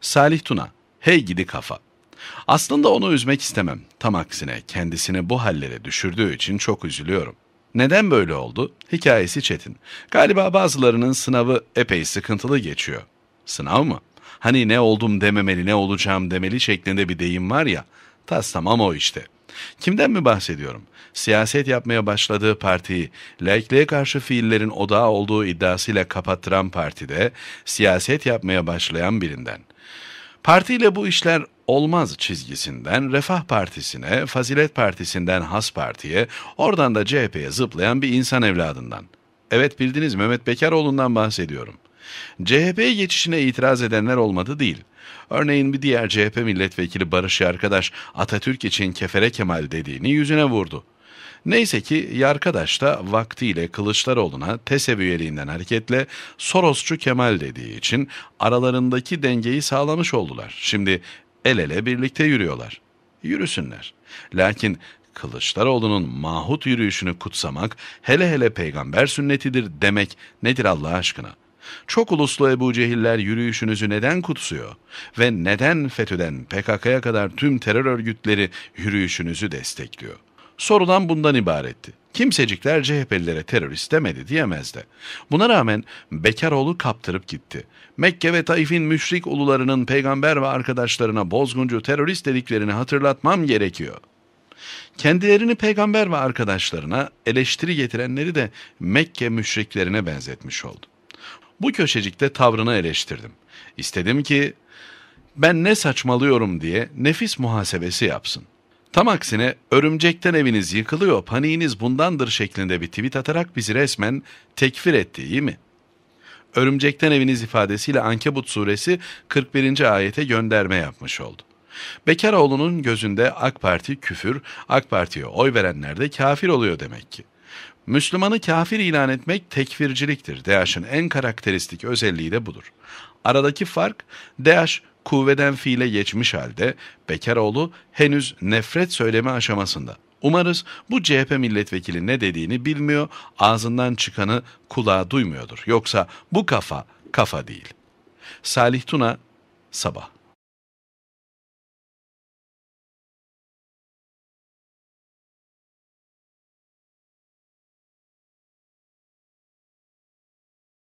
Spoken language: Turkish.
Salih Tuna, hey gidi kafa. Aslında onu üzmek istemem. Tam aksine kendisini bu hallere düşürdüğü için çok üzülüyorum. Neden böyle oldu? Hikayesi çetin. Galiba bazılarının sınavı epey sıkıntılı geçiyor. Sınav mı? Hani ne oldum dememeli ne olacağım demeli şeklinde bir deyim var ya. Tas tamam o işte.'' Kimden mi bahsediyorum? Siyaset yapmaya başladığı partiyi laikliğe karşı fiillerin odağı olduğu iddiasıyla kapattıran partide siyaset yapmaya başlayan birinden. Partiyle bu işler olmaz çizgisinden Refah Partisi'ne, Fazilet Partisi'nden Has Parti'ye, oradan da CHP'ye zıplayan bir insan evladından. Evet bildiniz Mehmet Bekaroğlu'ndan bahsediyorum.'' CHP geçişine itiraz edenler olmadı değil. Örneğin bir diğer CHP milletvekili Barış Yarkadaş Atatürk için kefere Kemal dediğini yüzüne vurdu. Neyse ki Yarkadaş da vaktiyle Kılıçdaroğlu'na TESEV üyeliğinden hareketle Sorosçu Kemal dediği için aralarındaki dengeyi sağlamış oldular. Şimdi el ele birlikte yürüyorlar. Yürüsünler. Lakin Kılıçdaroğlu'nun mahut yürüyüşünü kutsamak hele hele peygamber sünnetidir demek nedir Allah aşkına? Çok uluslu Ebu Cehiller yürüyüşünüzü neden kutsuyor ve neden FETÖ'den PKK'ya kadar tüm terör örgütleri yürüyüşünüzü destekliyor? Sorulan bundan ibaretti. Kimsecikler CHP'lilere terörist demedi diyemez Buna rağmen Bekaroğlu kaptırıp gitti. Mekke ve Taif'in müşrik ulularının peygamber ve arkadaşlarına bozguncu terörist dediklerini hatırlatmam gerekiyor. Kendilerini peygamber ve arkadaşlarına eleştiri getirenleri de Mekke müşriklerine benzetmiş oldu. Bu köşecikte tavrını eleştirdim. İstedim ki ben ne saçmalıyorum diye nefis muhasebesi yapsın. Tam aksine örümcekten eviniz yıkılıyor paniğiniz bundandır şeklinde bir tweet atarak bizi resmen tekfir etti iyi mi? Örümcekten eviniz ifadesiyle Ankebut suresi 41. ayete gönderme yapmış oldu. Bekaroğlu'nun gözünde AK Parti küfür, AK Parti'ye oy verenler de kafir oluyor demek ki. Müslümanı kafir ilan etmek tekfirciliktir. DAEŞ'in en karakteristik özelliği de budur. Aradaki fark DAEŞ kuvveden fiile geçmiş halde Bekaroğlu henüz nefret söyleme aşamasında. Umarız bu CHP milletvekili ne dediğini bilmiyor, ağzından çıkanı kulağa duymuyordur. Yoksa bu kafa kafa değil. Salih Tuna Sabah